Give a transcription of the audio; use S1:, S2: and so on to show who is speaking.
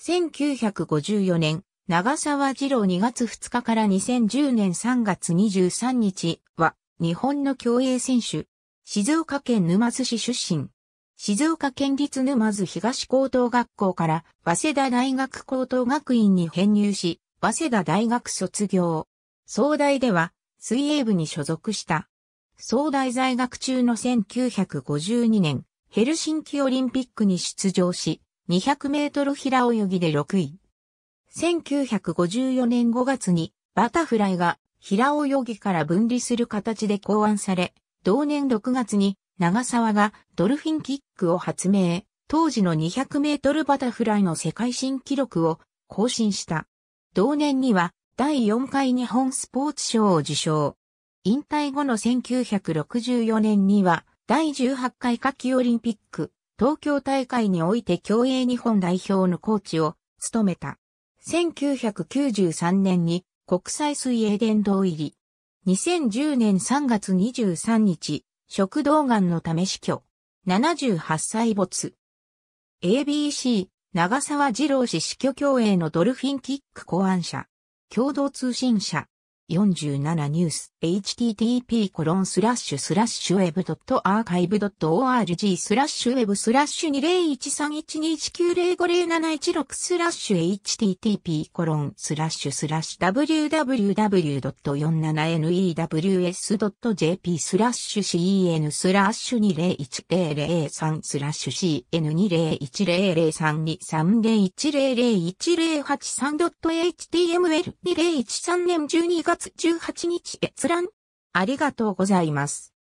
S1: 1954年、長沢二郎2月2日から2010年3月23日は、日本の競泳選手。静岡県沼津市出身。静岡県立沼津東高等学校から、早稲田大学高等学院に編入し、早稲田大学卒業。総大では、水泳部に所属した。総大在学中の1952年、ヘルシンキオリンピックに出場し、200メートル平泳ぎで6位。1954年5月にバタフライが平泳ぎから分離する形で考案され、同年6月に長沢がドルフィンキックを発明、当時の200メートルバタフライの世界新記録を更新した。同年には第4回日本スポーツ賞を受賞。引退後の1964年には第18回夏季オリンピック東京大会において競泳日本代表のコーチを務めた。1993年に国際水泳殿堂入り。2010年3月23日、食道がんのため死去。78歳没。ABC、長沢二郎氏死去競泳のドルフィンキック考案者。共同通信社。47ニュース http コロンスラッシュスラッシュウェブドットアーカイブドット org スラッシュウェブスラッシュ20131219050716スラッシュ http コロンスラッシュスラッシュ www.47news.jp スラッシュ c n スラッシュ201003スラッシュ cn2010032301001083.html2013 年12月月18日閲覧ありがとうございます。